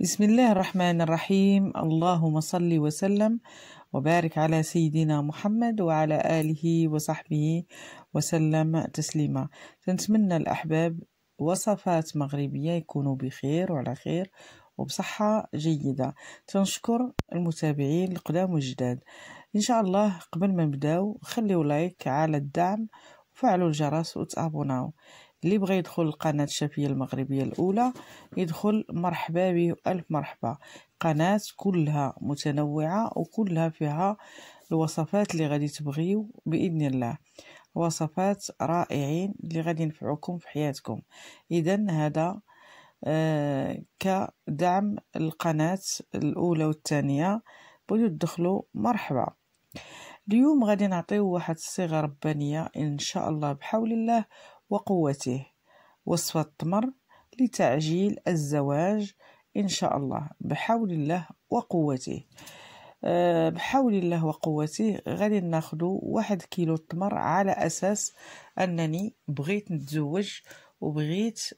بسم الله الرحمن الرحيم اللهم صل وسلم وبارك على سيدنا محمد وعلى آله وصحبه وسلم تسليما تنتمنى الأحباب وصفات مغربية يكونوا بخير وعلى خير وبصحة جيدة تنشكر المتابعين القدام والجداد إن شاء الله قبل ما نبداو خليو لايك على الدعم وفعلوا الجرس وتابوناو اللي بغى يدخل القناة الشافية المغربية الأولى يدخل مرحبا به ألف مرحبا قناة كلها متنوعة وكلها فيها الوصفات اللي غادي تبغيو بإذن الله وصفات رائعين اللي غادي ينفعوكم في حياتكم إذا هذا آه كدعم القناة الأولى والثانية بغيو تدخلوا مرحبا اليوم غادي نعطيو واحد الصيغة ربانية إن شاء الله بحول الله وقوته وصفة التمر لتعجيل الزواج إن شاء الله بحول الله وقوته آه، بحول الله وقوته غادي ناخدو واحد كيلو التمر على أساس أنني بغيت نتزوج وبغيت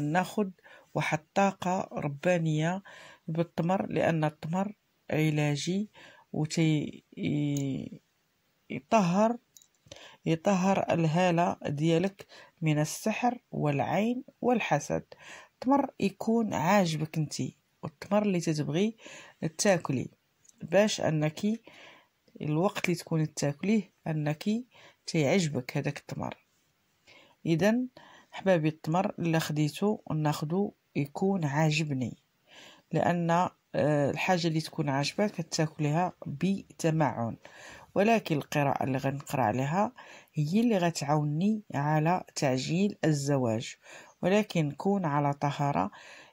ناخد واحد الطاقة ربانية بالتمر لأن التمر علاجي وتي يطهر يطهر الهالة ديالك من السحر والعين والحسد التمر يكون عاجبك انت والتمر اللي تتبغي تاكلي باش انك الوقت اللي تكون تاكليه انك تيعجبك هذاك التمر اذا حبابي التمر اللي خديته ناخدو يكون عاجبني لان آه، الحاجه اللي تكون عاجبك تاكلها بتمعن ولكن القراءة اللي غنقرا عليها هي اللي غتعاوني على تعجيل الزواج ولكن كون على طهارة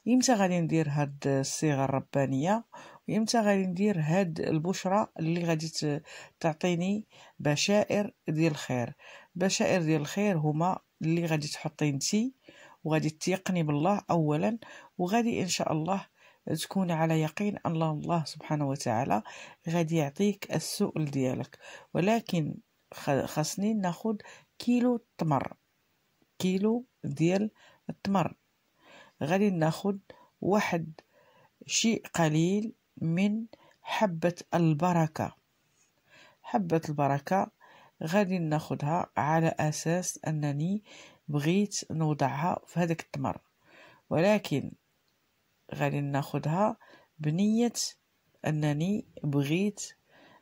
امتى غادي ندير هاد الصيغة الربانية وامتى غادي ندير هاد البشرة اللي غادي تعطيني بشائر ديال الخير بشائر ديال الخير هما اللي غادي تحطي انتي وغادي تيقني بالله اولا وغادي ان شاء الله تكون على يقين أن الله سبحانه وتعالى غادي يعطيك السؤل ديالك ولكن خاصني ناخد كيلو التمر كيلو ديال التمر غادي ناخد واحد شيء قليل من حبة البركة حبة البركة غادي ناخدها على أساس أنني بغيت نوضعها في هذاك التمر ولكن غادي ناخدها بنية أنني بغيت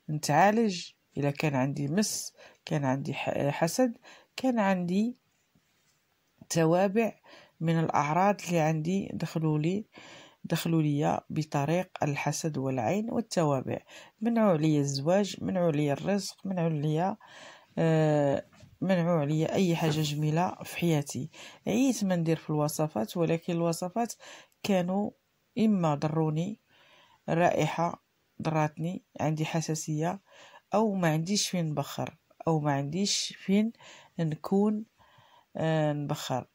نتعالج إلا كان عندي مس كان عندي حسد كان عندي توابع من الأعراض اللي عندي دخلوا لي دخلوا لي بطريق الحسد والعين والتوابع منعوا لي الزواج منعوا لي الرزق منعوا لي آه منعوا عليا اي حاجه جميله في حياتي عييت ما ندير في الوصفات ولكن الوصفات كانوا إما ضروني رائحة ضراتني عندي حساسية أو ما عنديش فين نبخر أو ما عنديش فين نكون آه، نبخر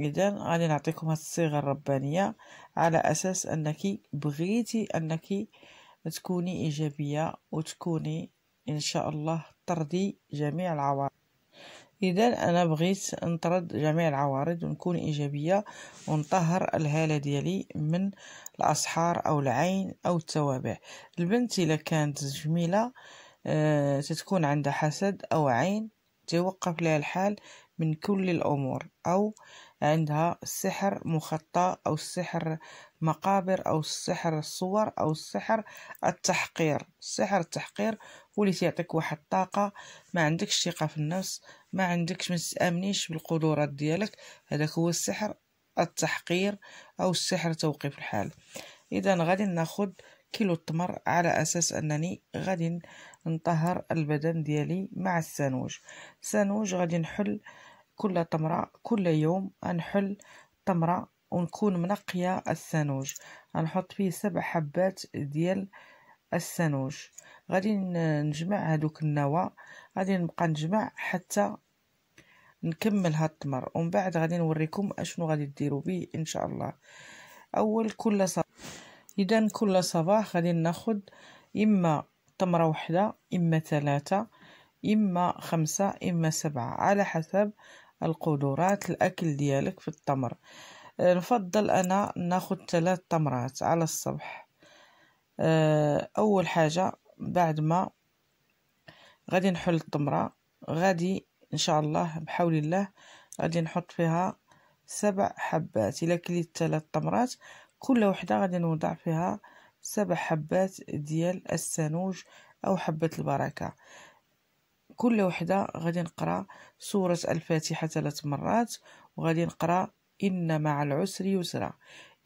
إذا غادي نعطيكم هاد الصيغة الربانية على أساس أنك بغيتي أنك تكوني إيجابية وتكوني إن شاء الله ترضي جميع العوائق اذا انا بغيت نطرد جميع العوارض ونكون ايجابيه ونطهر الهاله ديالي من الاسحار او العين او التوابع البنت الا كانت جميله آه تتكون عندها حسد او عين توقف لها الحال من كل الامور او عندها السحر مخطى أو السحر مقابر أو السحر الصور أو السحر التحقير السحر التحقير هو اللي تيعطيك واحد الطاقة ما عندكش ثقة في النفس ما عندكش ما تأمنيش بالقدرات ديالك هذاك هو السحر التحقير أو السحر توقيف الحال إذا غادي ناخد كيلو التمر على أساس أنني غادي نطهر البدن ديالي مع السانوج السانوج غادي نحل كل تمرة كل يوم نحل تمرة ونكون منقية السانوج نحط فيه سبع حبات ديال السانوج غادي نجمع هذوك النوى غادي نبقى نجمع حتى نكمل هاد التمر ومن بعد غادي نوريكم اشنو غادي ديروا به ان شاء الله اول كل صباح اذا كل صباح غادي ناخد اما تمره وحده اما ثلاثه إما خمسة إما سبعة على حسب القدرات الأكل ديالك في التمر آه، نفضل أنا ناخد ثلاث تمرات على الصبح آه، أول حاجة بعد ما غادي نحل التمرة غادي إن شاء الله بحول الله غادي نحط فيها سبع حبات إلا كليت ثلاث تمرات كل وحدة غادي نوضع فيها سبع حبات ديال السانوج أو حبة البركة كل وحدة غادي نقرا سورة الفاتحة ثلاث مرات وغادي نقرا إن مع العسر يسرا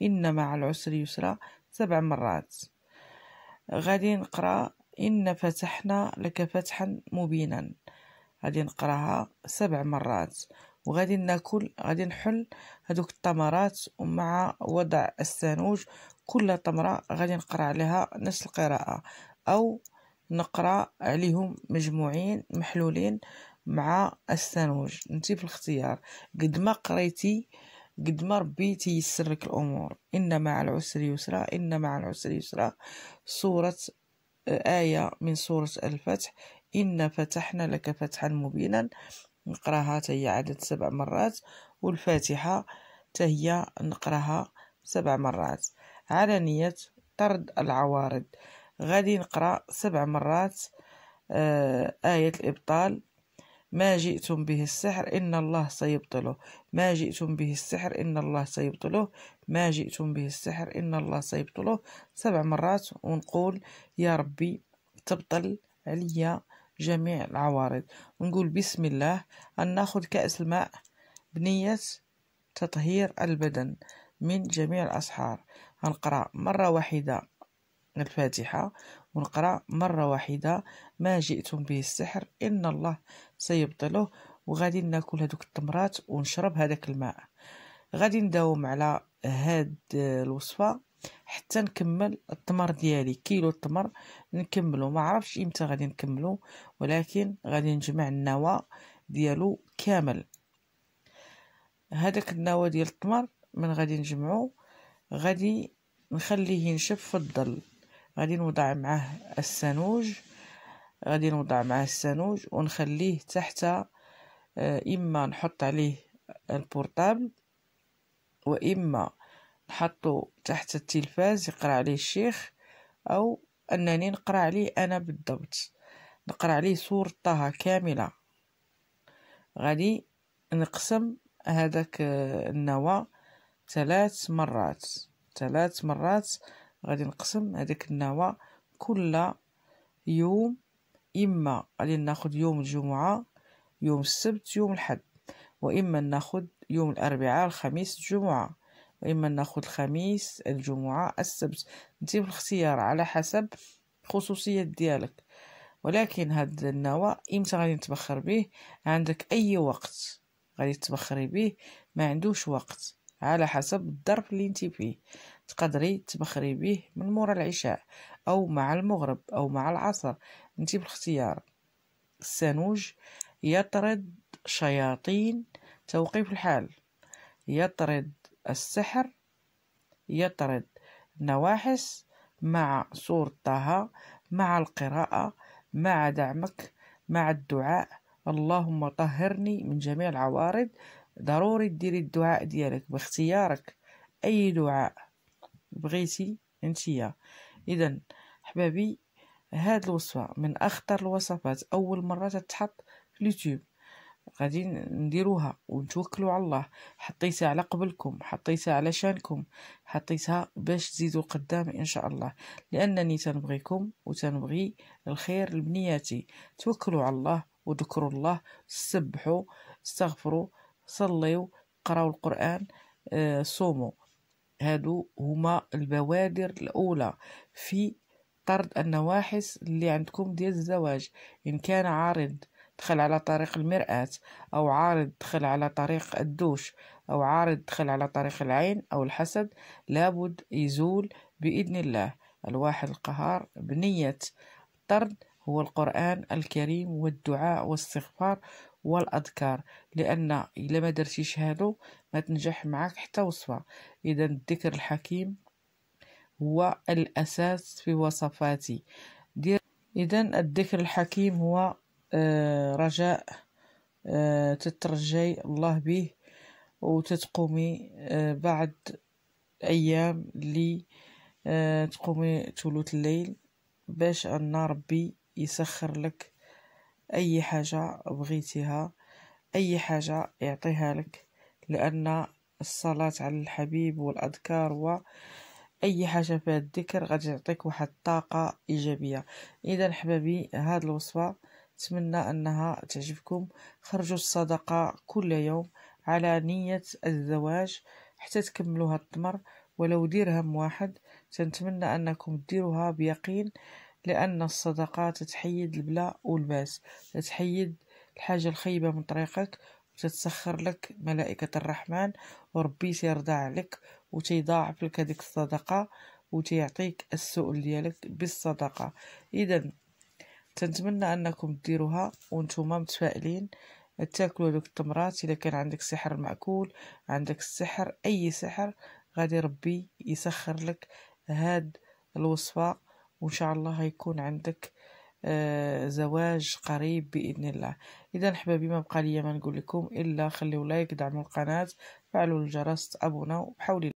إن مع العسر يسرا سبع مرات غادي نقرا إن فتحنا لك فتحا مبينا غادي نقراها سبع مرات وغادي ناكل غادي نحل هذوك التمرات ومع وضع السانوج كل تمرة غادي نقرا عليها نفس القراءة أو نقرا عليهم مجموعين محلولين مع السانوج انت في الاختيار قد ما قريتي قد ما ربي تيسرك الامور ان مع العسر يسرا ان مع العسر يسرا سوره آه، ايه من سوره الفتح ان فتحنا لك فتحا مبينا نقراها تهي عدد سبع مرات والفاتحه تهي نقراها سبع مرات على نيه طرد العوارض غادي نقرا سبع مرات آه، آية الإبطال ما جئتم به السحر إن الله سيبطله ما جئتم به السحر إن الله سيبطله ما جئتم به السحر إن الله سيبطله سبع مرات ونقول يا ربي تبطل عليا جميع العوارض ونقول بسم الله أن ناخذ كأس الماء بنية تطهير البدن من جميع الأسحار هنقرأ مرة واحدة الفاتحة ونقرأ مرة واحدة ما جئتم به السحر إن الله سيبطله وغادي ناكل هذوك التمرات ونشرب هذاك الماء غادي نداوم على هاد الوصفة حتى نكمل التمر ديالي كيلو التمر نكملو ما عرفش امتى غادي نكملو ولكن غادي نجمع النوى ديالو كامل هذاك النوى ديال التمر من غادي نجمعو غادي نخليه ينشف في الظل غادي نوضع معاه السانوج غادي نوضع معاه السانوج ونخليه تحت آه، اما نحط عليه البورتابل واما نحطو تحت التلفاز يقرا عليه الشيخ او انني نقرا عليه انا بالضبط نقرا عليه سورة طه كامله غادي نقسم هذاك آه، النوى ثلاث مرات ثلاث مرات غادي نقسم هذيك النوى كل يوم إما غادي ناخد يوم الجمعة يوم السبت يوم الحد وإما ناخد يوم الأربعاء الخميس الجمعة وإما ناخد الخميس الجمعة السبت نتي بالاختيار على حسب الخصوصيات ديالك ولكن هاد النوى امتى غادي نتبخر به عندك اي وقت غادي تبخري به ما عندوش وقت على حسب الظرف اللي انت فيه تقدري تبخري به من مورا العشاء او مع المغرب او مع العصر انت بالاختيار السانوج يطرد شياطين توقيف الحال يطرد السحر يطرد نواحس مع سورة طه مع القراءة مع دعمك مع الدعاء اللهم طهرني من جميع العوارض ضروري ديري الدعاء ديالك باختيارك أي دعاء بغيتي انتيا اذا حبابي هاد الوصفه من اخطر الوصفات اول مره تتحط في اليوتيوب غادي نديروها ونتوكلوا على الله حطيتها على قبلكم حطيتها على شانكم حطيتها باش تزيدوا قدام ان شاء الله لانني تنبغيكم وتنبغي الخير لبنياتي توكلوا على الله وذكروا الله سبحوا استغفروا صليوا قراوا القران آه صوموا هادو هما البوادر الأولى في طرد النواحس اللي عندكم ديال الزواج إن كان عارض دخل على طريق المرآة أو عارض دخل على طريق الدوش أو عارض دخل على طريق العين أو الحسد لابد يزول بإذن الله الواحد القهار بنية الطرد هو القرآن الكريم والدعاء والاستغفار والأذكار لأن إلا ما درتيش هادو ما تنجح معاك حتى وصفة إذا الذكر الحكيم هو الأساس في وصفاتي دير إذا الذكر الحكيم هو آه، رجاء آه، تترجي الله به وتتقومي آه، بعد أيام لي تقومي ثلث الليل باش أن ربي يسخر لك أي حاجة بغيتيها أي حاجة يعطيها لك لأن الصلاة على الحبيب والأذكار و أي حاجة فيها الذكر غادي يعطيك واحد الطاقة إيجابية إذا حبابي هاد الوصفة نتمنى أنها تعجبكم خرجوا الصدقة كل يوم على نية الزواج حتى تكملوا هاد التمر ولو درهم واحد تنتمنى أنكم تديروها بيقين لأن الصدقات تحيد البلا والباس تحيد الحاجة الخيبة من طريقك وتتسخر لك ملائكة الرحمن وربي سيرضى عليك وتيضاعف لك هذيك الصدقة وتيعطيك السؤل ديالك بالصدقة إذا تنتمنى أنكم ديروها وانتم متفائلين تاكلوا هذوك التمرات الا كان عندك سحر معقول عندك السحر اي سحر غادي ربي يسخر لك هاد الوصفه وإن شاء الله هيكون عندك آه، زواج قريب بإذن الله إذا أحبابي ما بقى لي ما نقول لكم إلا خليوا لايك دعموا القناة فعلوا الجرس ابونا وحاولوا